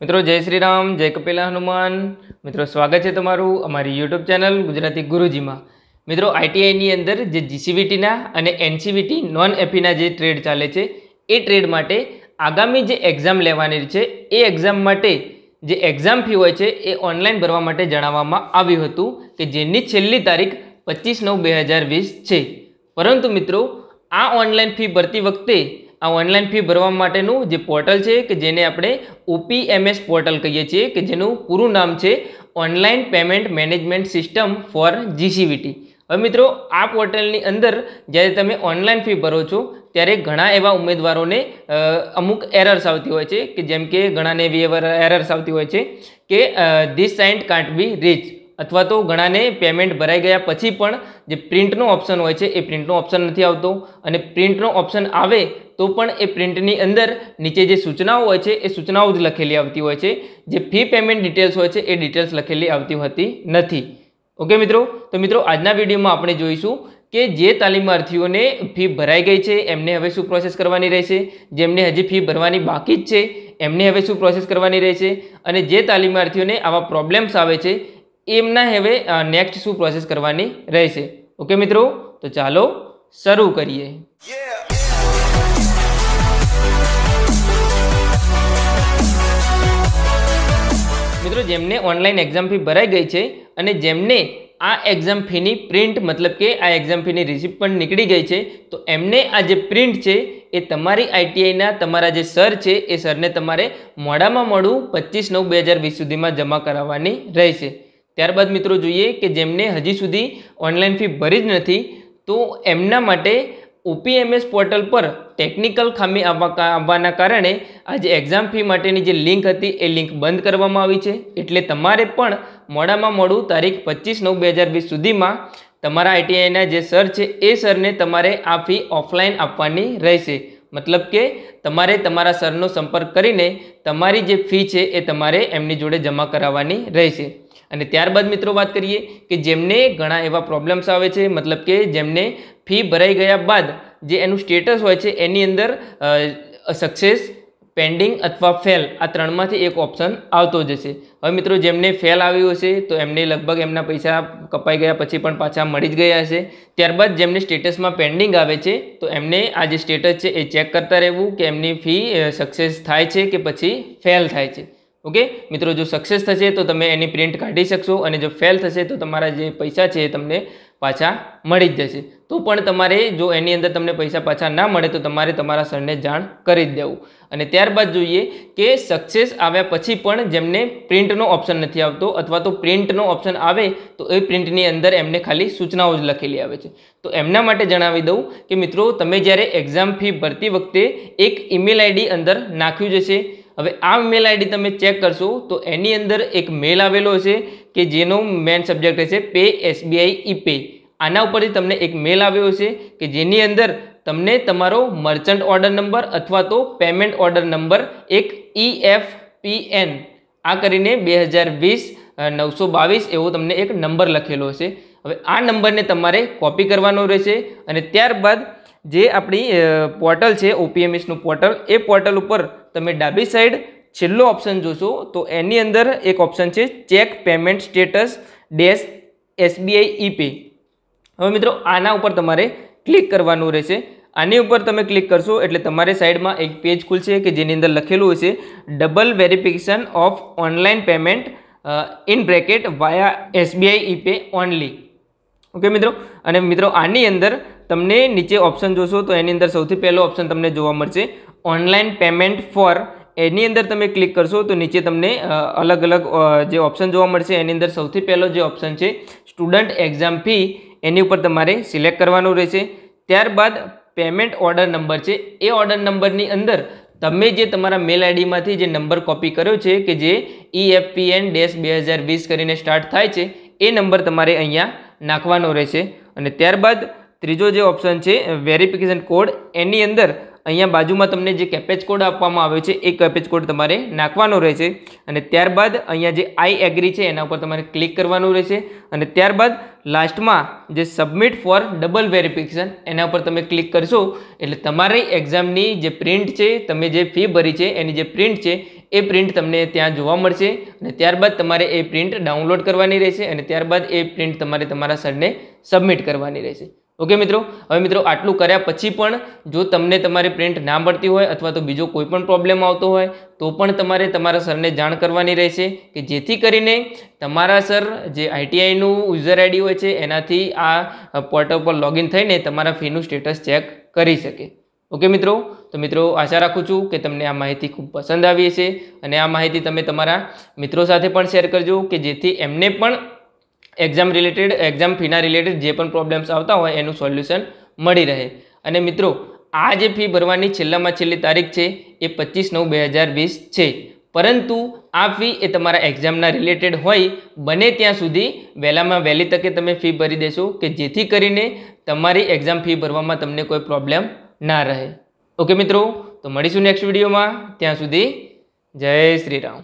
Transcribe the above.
મિત્રો જય શ્રી રામ જય કપિલા હનુમાન મિત્રો સ્વાગત છે તમારું અમારી યુટ્યુબ ચેનલ ગુજરાતી ગુરુજીમાં મિત્રો આઈટીઆઈની અંદર જે જીસીવીટીના અને એનસીવીટી નોન એફીના જે ટ્રેડ ચાલે છે એ ટ્રેડ માટે આગામી જે એક્ઝામ લેવાની છે એ એક્ઝામ માટે જે એક્ઝામ ફી હોય છે એ ઓનલાઈન ભરવા માટે જણાવવામાં આવ્યું હતું કે જેની છેલ્લી તારીખ પચીસ નવ બે હજાર વીસ છે પરંતુ મિત્રો આ ઓનલાઈન ફી ભરતી વખતે આ ઓનલાઈન ફી ભરવા માટેનું જે પોર્ટલ છે કે જેને આપણે ઓપીએમએસ પોર્ટલ કહીએ છીએ કે જેનું પૂરું નામ છે online payment management system for GCVT હવે મિત્રો આ પોર્ટલની અંદર જ્યારે તમે ઓનલાઈન ફી ભરો છો ત્યારે ઘણા એવા ઉમેદવારોને અમુક એરર્સ આવતી હોય છે કે જેમ કે ઘણાને એવી એરર્સ આવતી હોય છે કે this site can't be reached અથવા તો ઘણાને પેમેન્ટ ભરાઈ ગયા પછી પણ જે પ્રિન્ટનો ઓપ્શન હોય છે એ પ્રિન્ટનો ઓપ્શન નથી આવતો અને પ્રિન્ટનો ઓપ્શન આવે તો પણ એ પ્રિન્ટની અંદર નીચે જે સૂચનાઓ હોય છે એ સૂચનાઓ જ લખેલી આવતી હોય છે જે ફી પેમેન્ટ ડિટેલ્સ હોય છે એ ડિટેલ્સ લખેલી આવતી હોતી નથી ઓકે મિત્રો તો મિત્રો આજના વિડીયોમાં આપણે જોઈશું કે જે તાલીમાર્થીઓને ફી ભરાઈ ગઈ છે એમને હવે શું પ્રોસેસ કરવાની રહેશે જેમને હજી ફી ભરવાની બાકી જ છે એમને હવે શું પ્રોસેસ કરવાની રહેશે અને જે તાલીમાર્થીઓને આવા પ્રોબ્લેમ્સ આવે છે એમના હવે નેક્સ્ટ શું પ્રોસેસ કરવાની રહેશે ઓકે મિત્રો તો ચાલો શરૂ કરીએ મિત્રો જેમને ઓનલાઈન એક્ઝામ ફી ભરાઈ ગઈ છે અને જેમને આ એક્ઝામ ફીની પ્રિન્ટ મતલબ કે આ એક્ઝામ ફીની રિસિપ્ટ પણ નીકળી ગઈ છે તો એમને આ જે પ્રિન્ટ છે એ તમારી આઈટીઆઈના તમારા જે સર છે એ સરને તમારે મોડામાં મોડું પચીસ નવ બે હજાર વીસ સુધીમાં જમા કરાવવાની રહેશે ત્યારબાદ મિત્રો જોઈએ કે જેમને હજી સુધી ઓનલાઈન ફી ભરી જ નથી તો એમના માટે ઓપીએમએસ પોર્ટલ પર ટેકનિકલ ખામી આવવાના કારણે આજે એક્ઝામ ફી માટેની જે લિંક હતી એ લિંક બંધ કરવામાં આવી છે એટલે તમારે પણ મોડામાં મોડું તારીખ પચીસ નવ બે હજાર વીસ સુધીમાં તમારા આઈટીઆઈના જે સર છે એ સરને તમારે આ ફી ઓફલાઈન આપવાની રહેશે મતલબ કે તમારે તમારા સરનો સંપર્ક કરીને તમારી જે ફી છે એ તમારે એમની જોડે જમા કરાવવાની રહેશે અને ત્યારબાદ મિત્રો વાત કરીએ કે જેમને ઘણા એવા પ્રોબ્લેમ્સ આવે છે મતલબ કે જેમને ફી ભરાઈ ગયા બાદ જે એનું સ્ટેટસ હોય છે એની અંદર સક્સેસ પેન્ડિંગ અથવા ફેલ આ ત્રણમાંથી એક ઓપ્શન આવતો જશે હવે મિત્રો જેમને ફેલ આવ્યું હશે તો એમને લગભગ એમના પૈસા કપાઈ ગયા પછી પણ પાછા મળી જ ગયા હશે ત્યારબાદ જેમને સ્ટેટસમાં પેન્ડિંગ આવે છે તો એમને આ જે સ્ટેટસ છે એ ચેક કરતા રહેવું કે એમની ફી સક્સેસ થાય છે કે પછી ફેલ થાય છે ઓકે મિત્રો જો સક્સેસ થશે તો તમે એની પ્રિન્ટ કાઢી શકશો અને જો ફેલ થશે તો તમારા જે પૈસા છે એ તમને પાછા મળી જ જશે તો પણ તમારે જો એની અંદર તમને પૈસા પાછા ના મળે તો તમારે તમારા સરને જાણ કરી જ દેવું અને ત્યારબાદ જોઈએ કે સક્સેસ આવ્યા પછી પણ જેમને પ્રિન્ટનો ઓપ્શન નથી આવતો અથવા તો પ્રિન્ટનો ઓપ્શન આવે તો એ પ્રિન્ટની અંદર એમને ખાલી સૂચનાઓ જ લખેલી આવે છે તો એમના માટે જણાવી દઉં કે મિત્રો તમે જ્યારે એક્ઝામ ફી ભરતી વખતે એક ઈમેલ આઈડી અંદર નાખ્યું જશે હવે આ મેલ આઈડી તમે ચેક કરશો તો એની અંદર એક મેલ આવેલો હશે કે જેનો મેન સબ્જેક્ટ રહેશે પે એસબીઆઈ ઈ પે આના ઉપરથી તમને એક મેલ આવ્યો હશે કે જેની અંદર તમને તમારો મર્ચન્ટ ઓર્ડર નંબર અથવા તો પેમેન્ટ ઓર્ડર નંબર એક ઈ એફ પી એન આ કરીને બે હજાર વીસ નવસો બાવીસ એવો તમને એક નંબર લખેલો હશે હવે આ નંબરને તમારે કોપી કરવાનો રહેશે અને ત્યારબાદ જે આપણી પોર્ટલ છે ઓપીએમએસનું પોર્ટલ એ પોર્ટલ ઉપર તમે ડાબી સાઈડ છેલ્લો ઓપ્શન જોશો તો એની અંદર એક ઓપ્શન છે check payment status dash SBI e હવે મિત્રો આના ઉપર તમારે ક્લિક કરવાનું રહેશે આની ઉપર તમે ક્લિક કરશો એટલે તમારે સાઈડમાં એક પેજ ખુલશે કે જેની અંદર લખેલું હશે double verification of online payment in bracket via SBI e pay only okay મિત્રો અને મિત્રો આની અંદર તમને નીચે ઓપ્શન જોશો તો એની અંદર સૌથી પહેલો ઓપ્શન તમને જોવા મળશે ઓનલાઈન પેમેન્ટ ફોર એની અંદર તમે ક્લિક કરશો તો નીચે તમને અલગ અલગ જે ઓપ્શન જોવા મળશે એની અંદર સૌથી પહેલો જે ઓપ્શન છે સ્ટુડન્ટ એક્ઝામ ફી એની ઉપર તમારે સિલેક્ટ કરવાનું રહેશે ત્યારબાદ પેમેન્ટ ઓર્ડર નંબર છે એ ઓર્ડર નંબરની અંદર તમે જે તમારા મેલ આઈડીમાંથી જે નંબર કોપી કર્યો છે કે જે ઈએફપીએન e ડેશ બે હજાર વીસ કરીને સ્ટાર્ટ થાય છે એ નંબર તમારે અહીંયા નાખવાનો રહેશે અને ત્યારબાદ ત્રીજો જે ઓપ્શન છે વેરિફિકેશન કોડ એની અંદર અહીંયા બાજુમાં તમને જે કેપેજ કોડ આપવામાં આવ્યો છે એ કેપેજ કોડ તમારે નાખવાનો રહેશે અને ત્યારબાદ અહીંયા જે આઈ એગ્રી છે એના ઉપર તમારે ક્લિક કરવાનું રહેશે અને ત્યારબાદ લાસ્ટમાં જે સબમિટ ફોર ડબલ વેરિફિકેશન એના ઉપર તમે ક્લિક કરશો એટલે તમારી એક્ઝામની જે પ્રિન્ટ છે તમે જે ફી ભરી છે એની જે પ્રિન્ટ છે એ પ્રિન્ટ તમને ત્યાં જોવા મળશે અને ત્યારબાદ તમારે એ પ્રિન્ટ ડાઉનલોડ કરવાની રહેશે અને ત્યારબાદ એ પ્રિન્ટ તમારે તમારા સરને સબમિટ કરવાની રહેશે ઓકે મિત્રો હવે મિત્રો આટલું કર્યા પછી પણ જો તમને તમારી પ્રિન્ટ ના મળતી હોય અથવા તો બીજો કોઈ પણ પ્રોબ્લેમ આવતો હોય તો પણ તમારે તમારા સરને જાણ કરવાની રહેશે કે જેથી કરીને તમારા સર જે આઈટીઆઈનું યુઝર આઈડી હોય છે એનાથી આ પોર્ટલ પર લોગિન થઈને તમારા ફીનું સ્ટેટસ ચેક કરી શકે ઓકે મિત્રો તો મિત્રો આશા રાખું છું કે તમને આ માહિતી ખૂબ પસંદ આવી હશે અને આ માહિતી તમે તમારા મિત્રો સાથે પણ શેર કરજો કે જેથી એમને પણ એક્ઝામ રિલેટેડ એક્ઝામ ફીના રિલેટેડ જે પણ પ્રોબ્લેમ્સ આવતા હોય એનું સોલ્યુશન મળી રહે અને મિત્રો આ જે ફી ભરવાની છેલ્લામાં છેલ્લી તારીખ છે એ પચીસ નવ બે હજાર વીસ છે પરંતુ આ ફી એ તમારા એક્ઝામના રિલેટેડ હોય બને ત્યાં સુધી વહેલામાં વહેલી તકે તમે ફી ભરી દેશો કે જેથી કરીને તમારી એક્ઝામ ફી ભરવામાં તમને કોઈ પ્રોબ્લેમ ના રહે ઓકે મિત્રો તો મળીશું નેક્સ્ટ વિડીયોમાં ત્યાં સુધી જય શ્રીરામ